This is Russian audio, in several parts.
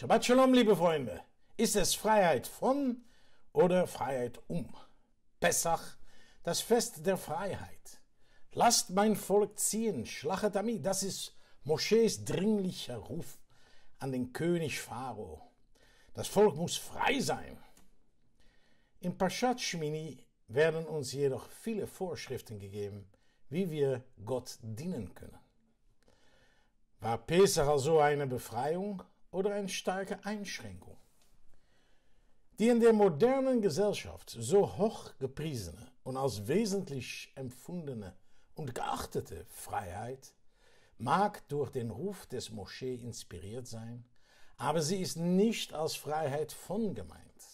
Shabbat Shalom, liebe Freunde. Ist es Freiheit von oder Freiheit um? Pessach, das Fest der Freiheit. Lasst mein Volk ziehen, schlachet ami. Das ist Moschees dringlicher Ruf an den König Pharao. Das Volk muss frei sein. Im Paschat Shmini werden uns jedoch viele Vorschriften gegeben, wie wir Gott dienen können. War Pesach also eine Befreiung? oder eine starke Einschränkung. Die in der modernen Gesellschaft so hoch gepriesene und als wesentlich empfundene und geachtete Freiheit mag durch den Ruf des Moschee inspiriert sein, aber sie ist nicht als Freiheit von gemeint.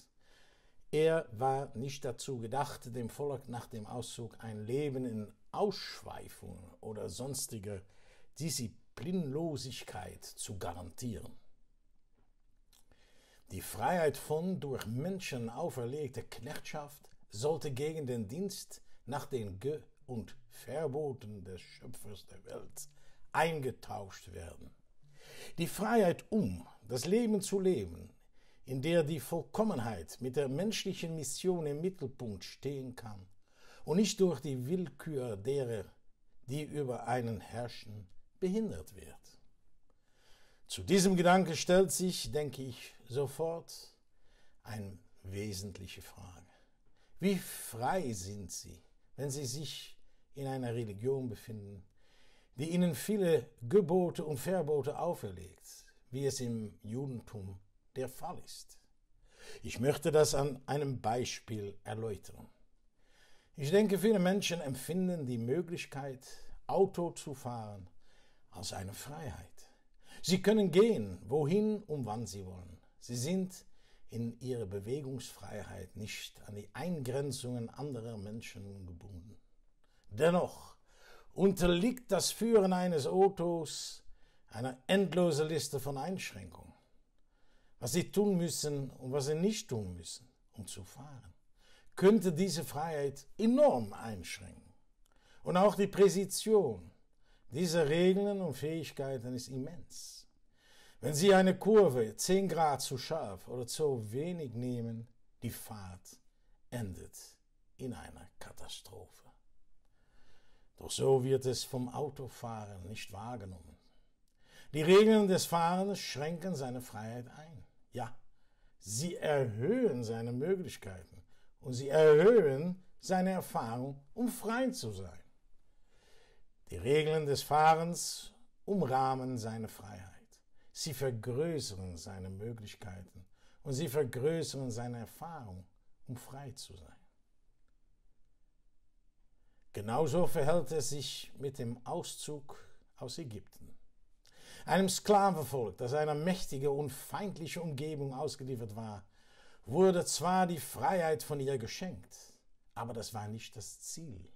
Er war nicht dazu gedacht, dem Volk nach dem Auszug ein Leben in Ausschweifung oder sonstiger Disziplinlosigkeit zu garantieren. Die Freiheit von durch Menschen auferlegte Knechtschaft sollte gegen den Dienst nach den Ge- und Verboten des Schöpfers der Welt eingetauscht werden. Die Freiheit, um das Leben zu leben, in der die Vollkommenheit mit der menschlichen Mission im Mittelpunkt stehen kann und nicht durch die Willkür derer, die über einen herrschen, behindert wird. Zu diesem Gedanke stellt sich, denke ich, sofort eine wesentliche Frage. Wie frei sind sie, wenn sie sich in einer Religion befinden, die ihnen viele Gebote und Verbote auferlegt, wie es im Judentum der Fall ist? Ich möchte das an einem Beispiel erläutern. Ich denke, viele Menschen empfinden die Möglichkeit, Auto zu fahren, als eine Freiheit. Sie können gehen, wohin und wann Sie wollen. Sie sind in ihrer Bewegungsfreiheit nicht an die Eingrenzungen anderer Menschen gebunden. Dennoch unterliegt das Führen eines Autos einer endlosen Liste von Einschränkungen. Was Sie tun müssen und was Sie nicht tun müssen, um zu fahren, könnte diese Freiheit enorm einschränken. Und auch die Präzision dieser Regeln und Fähigkeiten ist immens. Wenn Sie eine Kurve 10 Grad zu scharf oder zu wenig nehmen, die Fahrt endet in einer Katastrophe. Doch so wird es vom Autofahren nicht wahrgenommen. Die Regeln des Fahrens schränken seine Freiheit ein. Ja, sie erhöhen seine Möglichkeiten und sie erhöhen seine Erfahrung, um frei zu sein. Die Regeln des Fahrens umrahmen seine Freiheit. Sie vergrößern seine Möglichkeiten und sie vergrößern seine Erfahrung, um frei zu sein. Genauso verhält es sich mit dem Auszug aus Ägypten. Einem Sklavenvolk, das einer mächtigen und feindlichen Umgebung ausgeliefert war, wurde zwar die Freiheit von ihr geschenkt, aber das war nicht das Ziel.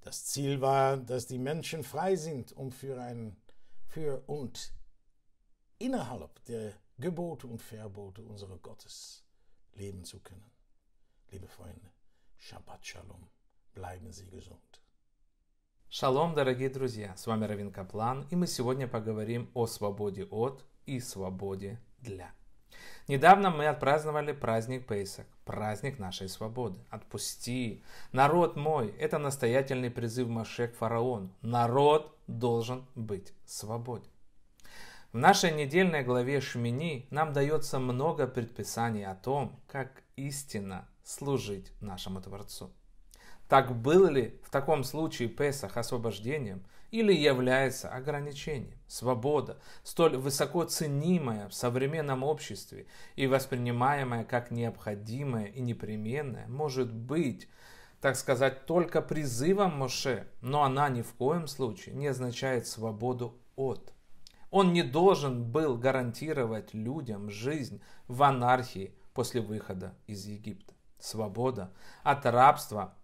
Das Ziel war, dass die Menschen frei sind, um für, ein, für und innerhalb der Gebote und Verbote unserer Gottes leben zu können. Liebe Freunde, Shabbat Shalom. Bleiben Sie gesund. Шалом, дорогие друзья! С вами Равин Каплан, и мы сегодня поговорим о свободе от и свободе для. Недавно мы отпраздновали праздник Пейсак, праздник нашей свободы. Отпусти, народ мой, это настоятельный призыв Маше к фараону. Народ должен быть свободен. В нашей недельной главе Шмини нам дается много предписаний о том, как истинно служить нашему Творцу. Так был ли в таком случае Песах освобождением или является ограничением? Свобода, столь высоко ценимая в современном обществе и воспринимаемая как необходимая и непременная, может быть, так сказать, только призывом Моше, но она ни в коем случае не означает свободу от. Он не должен был гарантировать людям жизнь в анархии после выхода из Египта. Свобода от рабства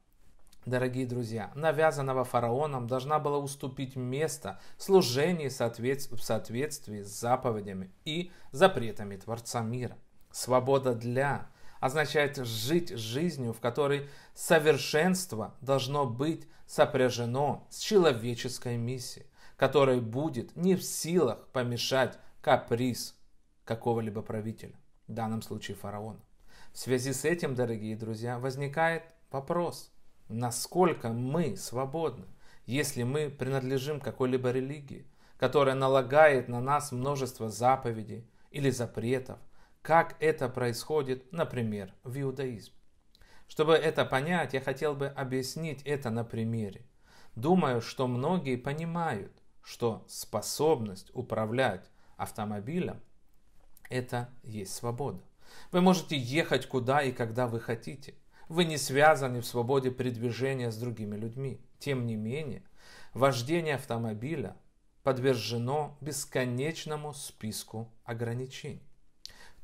дорогие друзья, навязанного фараоном должна была уступить место служению в соответствии с заповедями и запретами Творца мира. Свобода для означает жить жизнью, в которой совершенство должно быть сопряжено с человеческой миссией который будет не в силах помешать каприз какого-либо правителя, в данном случае фараона. В связи с этим, дорогие друзья, возникает вопрос, насколько мы свободны, если мы принадлежим какой-либо религии, которая налагает на нас множество заповедей или запретов, как это происходит, например, в иудаизме. Чтобы это понять, я хотел бы объяснить это на примере. Думаю, что многие понимают, что способность управлять автомобилем – это есть свобода. Вы можете ехать куда и когда вы хотите. Вы не связаны в свободе передвижения с другими людьми. Тем не менее, вождение автомобиля подвержено бесконечному списку ограничений.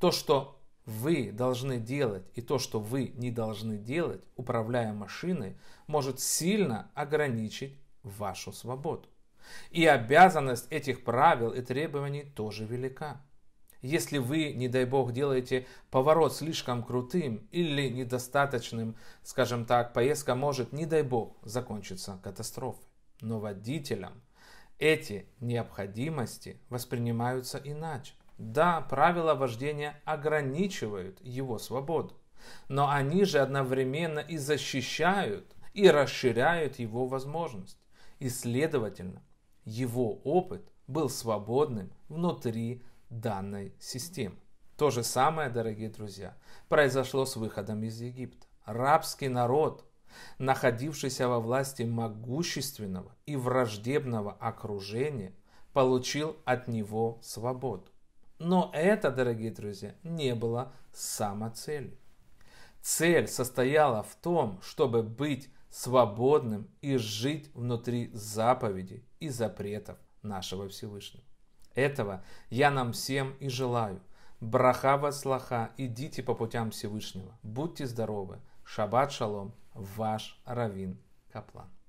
То, что вы должны делать и то, что вы не должны делать, управляя машиной, может сильно ограничить вашу свободу. И обязанность этих правил и требований тоже велика. Если вы, не дай бог, делаете поворот слишком крутым или недостаточным, скажем так, поездка может, не дай бог, закончиться катастрофой. Но водителям эти необходимости воспринимаются иначе. Да, правила вождения ограничивают его свободу, но они же одновременно и защищают, и расширяют его возможность. И следовательно, его опыт был свободным внутри данной системы. То же самое, дорогие друзья, произошло с выходом из Египта. Рабский народ, находившийся во власти могущественного и враждебного окружения, получил от него свободу. Но это, дорогие друзья, не было самоцелью. Цель состояла в том, чтобы быть свободным и жить внутри заповедей и запретов нашего Всевышнего. Этого я нам всем и желаю. Браха вацлаха, идите по путям Всевышнего. Будьте здоровы. Шаббат шалом, ваш Равин Каплан.